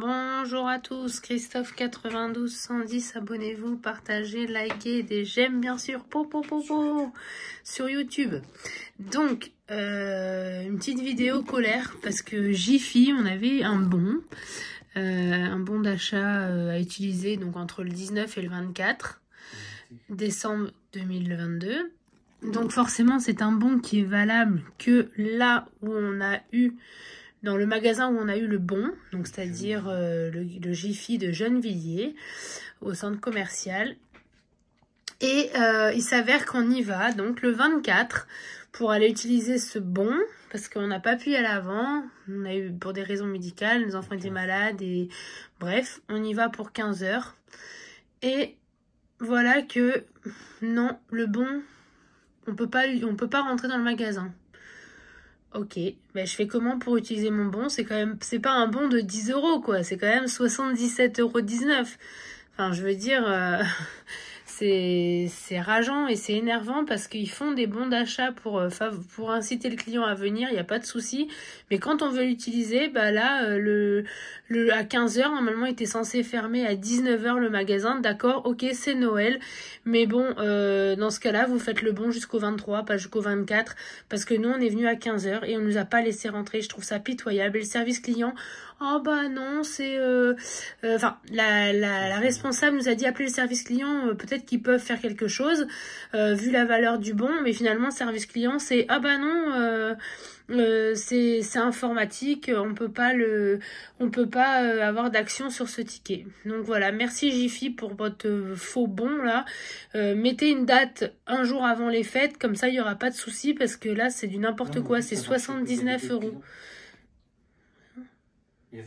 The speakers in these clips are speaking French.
Bonjour à tous, Christophe 92 110, abonnez-vous, partagez, likez, des j'aime bien sûr, po, po, po, po, sur YouTube. Donc, euh, une petite vidéo colère, parce que Jiffy, on avait un bon, euh, un bon d'achat euh, à utiliser donc entre le 19 et le 24 décembre 2022. Donc forcément, c'est un bon qui est valable que là où on a eu dans le magasin où on a eu le bon, donc c'est-à-dire euh, le, Gifi de Gennevilliers, au centre commercial. Et euh, il s'avère qu'on y va, donc le 24, pour aller utiliser ce bon, parce qu'on n'a pas pu y aller avant, on a eu pour des raisons médicales, nos enfants étaient malades, et bref, on y va pour 15 heures. Et voilà que, non, le bon, on ne on peut pas rentrer dans le magasin. Ok, mais je fais comment pour utiliser mon bon C'est quand même, c'est pas un bon de 10 euros quoi, c'est quand même 77,19 euros. Enfin, je veux dire, euh, c'est rageant et c'est énervant parce qu'ils font des bons d'achat pour, euh, pour inciter le client à venir, il n'y a pas de souci. Mais quand on veut l'utiliser, bah là, euh, le, à 15h, normalement, il était censé fermer à 19h le magasin. D'accord, ok, c'est Noël. Mais bon, euh, dans ce cas-là, vous faites le bon jusqu'au 23, pas jusqu'au 24. Parce que nous, on est venu à 15h et on ne nous a pas laissé rentrer. Je trouve ça pitoyable. Et le service client, oh bah non, c'est... Enfin, la, la, responsable nous a dit appeler le service client. Peut-être qui peuvent faire quelque chose euh, vu la valeur du bon mais finalement service client c'est ah bah non euh, euh, c'est informatique on peut pas le on peut pas avoir d'action sur ce ticket donc voilà merci Jiffy pour votre faux bon là mettez une date un jour avant les fêtes comme ça il y aura pas de souci parce que là c'est du n'importe quoi c'est 79 euros Et il y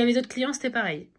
avait d'autres clients, c'était pareil.